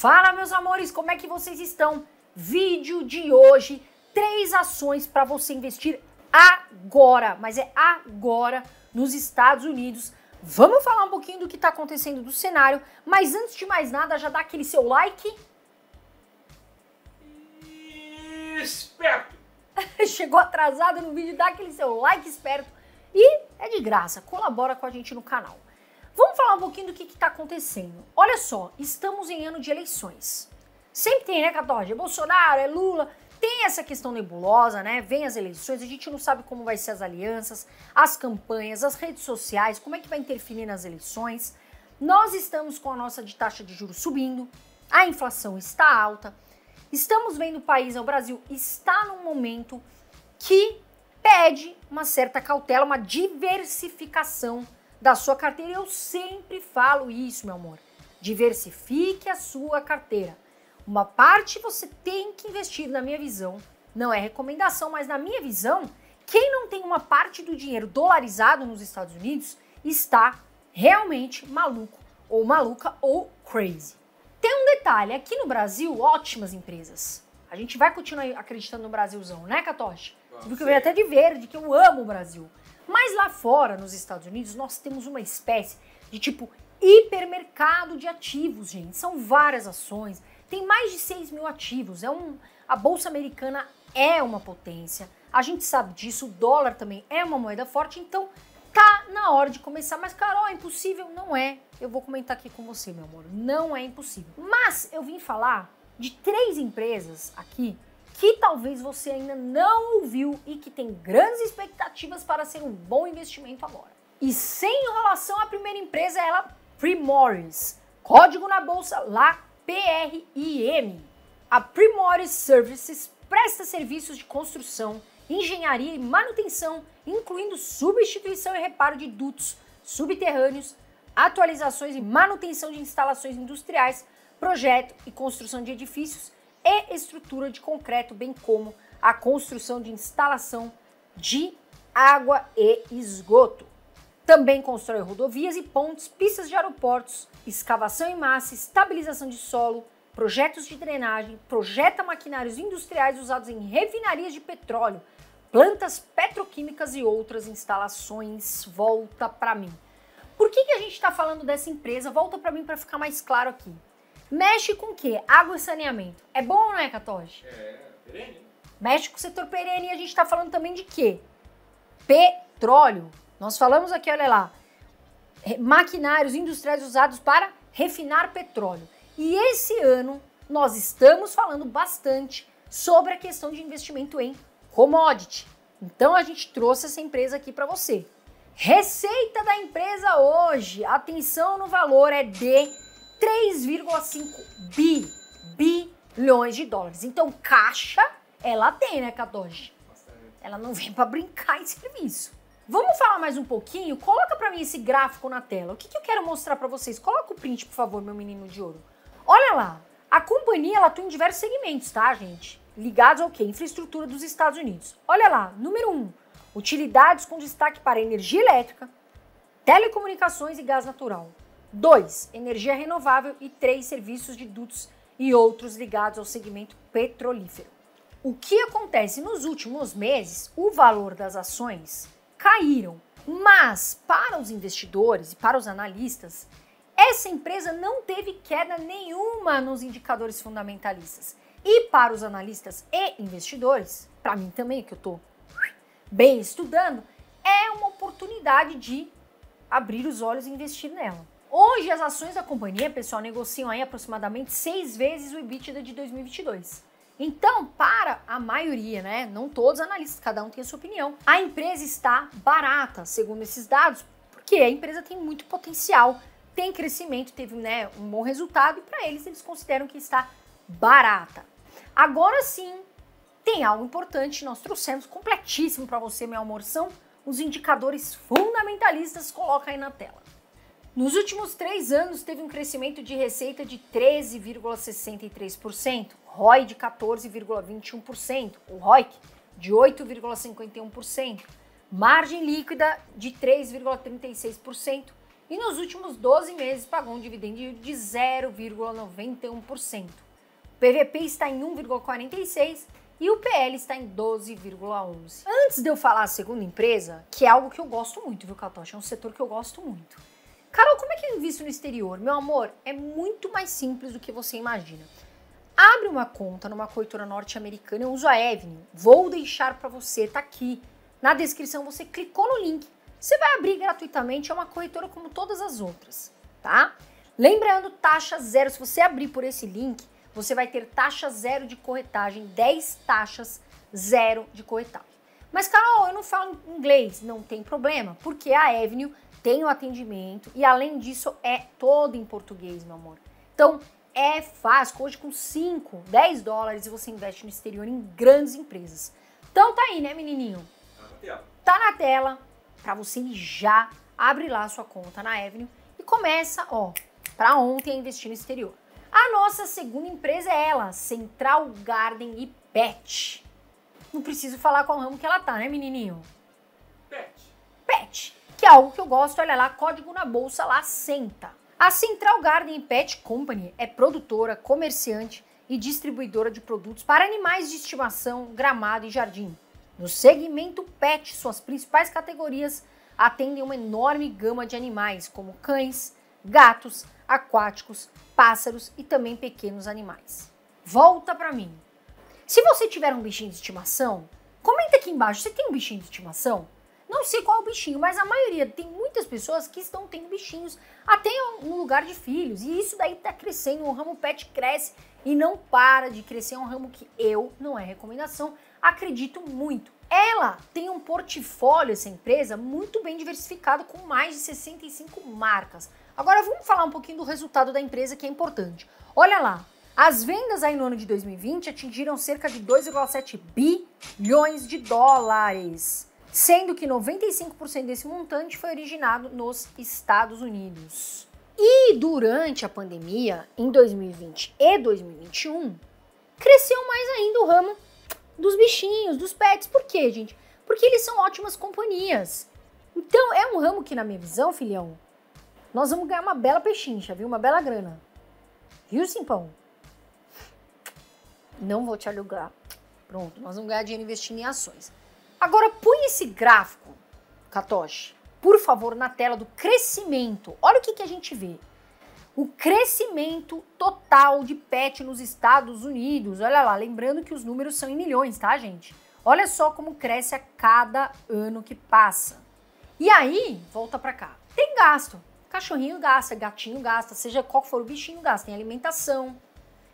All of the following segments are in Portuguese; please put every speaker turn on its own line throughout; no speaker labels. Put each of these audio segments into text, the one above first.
Fala, meus amores, como é que vocês estão? Vídeo de hoje, três ações para você investir agora, mas é agora nos Estados Unidos. Vamos falar um pouquinho do que está acontecendo do cenário, mas antes de mais nada, já dá aquele seu like. Esperto! Chegou atrasado no vídeo, dá aquele seu like esperto e é de graça, colabora com a gente no canal falar um pouquinho do que está acontecendo. Olha só, estamos em ano de eleições. Sempre tem, né, Catorge? É Bolsonaro, é Lula. Tem essa questão nebulosa, né? Vem as eleições, a gente não sabe como vai ser as alianças, as campanhas, as redes sociais, como é que vai interferir nas eleições. Nós estamos com a nossa de taxa de juros subindo, a inflação está alta. Estamos vendo o país, o Brasil está num momento que pede uma certa cautela, uma diversificação da sua carteira. Eu sempre falo isso, meu amor. Diversifique a sua carteira. Uma parte você tem que investir, na minha visão. Não é recomendação, mas na minha visão, quem não tem uma parte do dinheiro dolarizado nos Estados Unidos está realmente maluco ou maluca ou crazy. Tem um detalhe, aqui no Brasil, ótimas empresas. A gente vai continuar acreditando no Brasilzão, né, Catoche? Você viu que eu veio até de verde, que eu amo o Brasil. Mas lá fora, nos Estados Unidos, nós temos uma espécie de tipo hipermercado de ativos, gente. São várias ações, tem mais de 6 mil ativos. É um, a Bolsa Americana é uma potência, a gente sabe disso, o dólar também é uma moeda forte, então tá na hora de começar. Mas, Carol, é impossível? Não é. Eu vou comentar aqui com você, meu amor. Não é impossível. Mas eu vim falar de três empresas aqui que talvez você ainda não ouviu e que tem grandes expectativas para ser um bom investimento agora. E sem enrolação, a primeira empresa é ela Primoris, código na bolsa lá PRIM. A Primoris Services presta serviços de construção, engenharia e manutenção, incluindo substituição e reparo de dutos subterrâneos, atualizações e manutenção de instalações industriais, projeto e construção de edifícios e estrutura de concreto, bem como a construção de instalação de água e esgoto. Também constrói rodovias e pontes, pistas de aeroportos, escavação em massa, estabilização de solo, projetos de drenagem, projeta maquinários industriais usados em refinarias de petróleo, plantas petroquímicas e outras instalações. Volta para mim. Por que, que a gente está falando dessa empresa? Volta para mim para ficar mais claro aqui. Mexe com o quê? Água e saneamento. É bom ou não é, Catoge? É, perene. Mexe com o setor perene e a gente está falando também de quê? Petróleo. Nós falamos aqui, olha lá, maquinários industriais usados para refinar petróleo. E esse ano nós estamos falando bastante sobre a questão de investimento em commodity. Então a gente trouxe essa empresa aqui para você. Receita da empresa hoje, atenção no valor é de 3,5 bi, bilhões de dólares. Então, caixa ela tem, né, Kadoji? Ela não vem para brincar em serviço. Vamos falar mais um pouquinho? Coloca para mim esse gráfico na tela. O que, que eu quero mostrar para vocês? Coloca o print, por favor, meu menino de ouro. Olha lá. A companhia ela atua em diversos segmentos, tá, gente? Ligados ao quê? Infraestrutura dos Estados Unidos. Olha lá, número 1, um, utilidades com destaque para energia elétrica, telecomunicações e gás natural. 2. Energia renovável e 3. Serviços de dutos e outros ligados ao segmento petrolífero. O que acontece nos últimos meses, o valor das ações caíram, mas para os investidores e para os analistas, essa empresa não teve queda nenhuma nos indicadores fundamentalistas. E para os analistas e investidores, para mim também, que eu estou bem estudando, é uma oportunidade de abrir os olhos e investir nela. Hoje as ações da companhia, pessoal, negociam aí aproximadamente seis vezes o EBITDA de 2022. Então, para a maioria, né, não todos os analistas, cada um tem a sua opinião, a empresa está barata, segundo esses dados, porque a empresa tem muito potencial, tem crescimento, teve né, um bom resultado e para eles eles consideram que está barata. Agora sim, tem algo importante, nós trouxemos completíssimo para você, meu amor, são os indicadores fundamentalistas, coloca aí na tela. Nos últimos três anos, teve um crescimento de receita de 13,63%, ROI de 14,21%, o ROIC de 8,51%, margem líquida de 3,36% e nos últimos 12 meses pagou um dividendo de 0,91%. O PVP está em 1,46% e o PL está em 12,11. Antes de eu falar a segunda empresa, que é algo que eu gosto muito, viu, Catocha? É um setor que eu gosto muito. Carol, como é que eu é invisto no exterior? Meu amor, é muito mais simples do que você imagina. Abre uma conta numa corretora norte-americana, eu uso a Evelyn. Vou deixar para você, tá aqui. Na descrição você clicou no link. Você vai abrir gratuitamente, é uma corretora como todas as outras, tá? Lembrando, taxa zero. Se você abrir por esse link, você vai ter taxa zero de corretagem, 10 taxas zero de corretagem. Mas, Carol, eu não falo inglês. Não tem problema, porque a Avenue tem o atendimento e além disso é todo em português, meu amor. Então é fácil, hoje com 5, 10 dólares você investe no exterior em grandes empresas. Então tá aí, né, menininho? Tá na tela. Tá na tela para você já abrir lá a sua conta na Avenue e começa, ó, para ontem a investir no exterior. A nossa segunda empresa é ela, Central Garden e Pet. Não preciso falar qual ramo que ela tá, né, menininho? que é algo que eu gosto, olha lá, código na bolsa lá senta. A Central Garden Pet Company é produtora, comerciante e distribuidora de produtos para animais de estimação, gramado e jardim. No segmento pet, suas principais categorias atendem uma enorme gama de animais, como cães, gatos, aquáticos, pássaros e também pequenos animais. Volta para mim. Se você tiver um bichinho de estimação, comenta aqui embaixo, você tem um bichinho de estimação? Não sei qual é o bichinho, mas a maioria tem muitas pessoas que estão tendo bichinhos até no lugar de filhos. E isso daí está crescendo, o ramo pet cresce e não para de crescer. É um ramo que eu, não é recomendação, acredito muito. Ela tem um portfólio, essa empresa, muito bem diversificado com mais de 65 marcas. Agora vamos falar um pouquinho do resultado da empresa que é importante. Olha lá, as vendas aí no ano de 2020 atingiram cerca de 2,7 bilhões de dólares sendo que 95% desse montante foi originado nos Estados Unidos. E durante a pandemia, em 2020 e 2021, cresceu mais ainda o ramo dos bichinhos, dos pets. Por quê, gente? Porque eles são ótimas companhias. Então é um ramo que, na minha visão, filhão, nós vamos ganhar uma bela pechincha, viu? Uma bela grana. Viu, Simpão? Não vou te alugar. Pronto, nós vamos ganhar dinheiro investindo em ações. Agora põe esse gráfico, Katoshi, por favor, na tela do crescimento. Olha o que, que a gente vê. O crescimento total de pet nos Estados Unidos. Olha lá, lembrando que os números são em milhões, tá, gente? Olha só como cresce a cada ano que passa. E aí, volta para cá. Tem gasto. Cachorrinho gasta, gatinho gasta, seja qual for o bichinho, gasta em alimentação,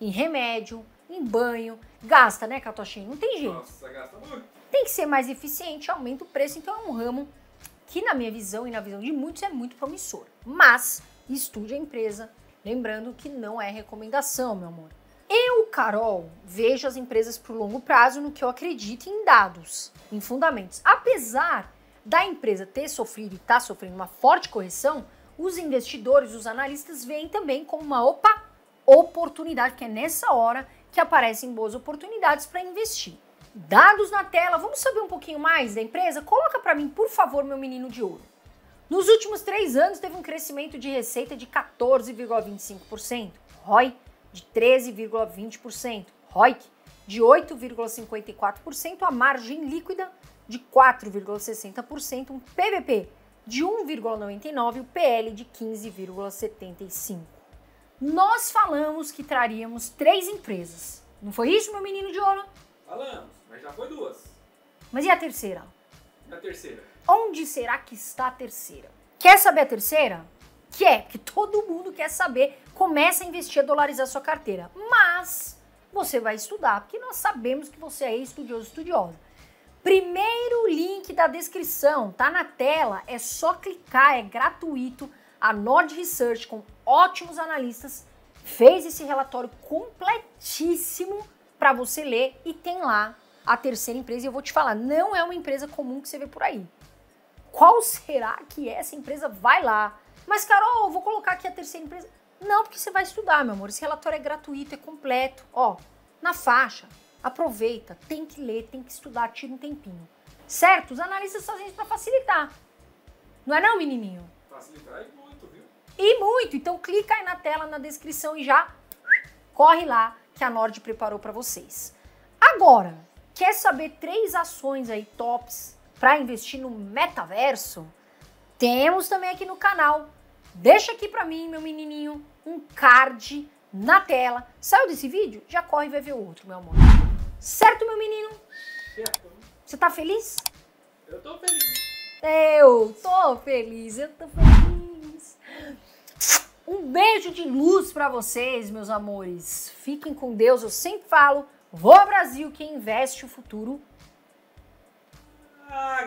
em remédio, em banho. Gasta, né, Catochinho? Não tem jeito. Nossa, gasta muito tem que ser mais eficiente, aumenta o preço, então é um ramo que na minha visão e na visão de muitos é muito promissor. Mas estude a empresa, lembrando que não é recomendação, meu amor. Eu, Carol, vejo as empresas para o longo prazo no que eu acredito em dados, em fundamentos. Apesar da empresa ter sofrido e tá sofrendo uma forte correção, os investidores, os analistas veem também como uma opa, oportunidade, que é nessa hora que aparecem boas oportunidades para investir. Dados na tela, vamos saber um pouquinho mais da empresa? Coloca para mim, por favor, meu menino de ouro. Nos últimos três anos, teve um crescimento de receita de 14,25%, ROI de 13,20%, ROIC de 8,54%, a margem líquida de 4,60%, um PBP de 1,99% e o PL de 15,75%. Nós falamos que traríamos três empresas. Não foi isso, meu menino de ouro? Falamos. Mas já foi duas. Mas e a terceira? E a terceira? Onde será que está a terceira? Quer saber a terceira? Que é que todo mundo quer saber. Começa a investir, a dolarizar sua carteira. Mas você vai estudar, porque nós sabemos que você é estudioso, estudiosa. Primeiro link da descrição, tá na tela, é só clicar, é gratuito. A Nord Research, com ótimos analistas, fez esse relatório completíssimo para você ler e tem lá a terceira empresa, e eu vou te falar, não é uma empresa comum que você vê por aí. Qual será que é essa empresa vai lá? Mas, Carol, eu vou colocar aqui a terceira empresa. Não, porque você vai estudar, meu amor. Esse relatório é gratuito, é completo. Ó, na faixa, aproveita, tem que ler, tem que estudar, tira um tempinho. Certo? Os analistas fazem isso para facilitar. Não é não, menininho? Facilitar e muito, viu? E muito. Então clica aí na tela, na descrição e já corre lá que a Nord preparou para vocês. Agora, Quer saber três ações aí tops para investir no metaverso? Temos também aqui no canal. Deixa aqui para mim, meu menininho, um card na tela. Saiu desse vídeo? Já corre e vai ver outro, meu amor. Certo, meu menino? Certo. Você tá feliz? Eu tô feliz. Eu tô feliz, eu tô feliz. Um beijo de luz para vocês, meus amores. Fiquem com Deus, eu sempre falo. Voa Brasil, que investe o futuro. Ah,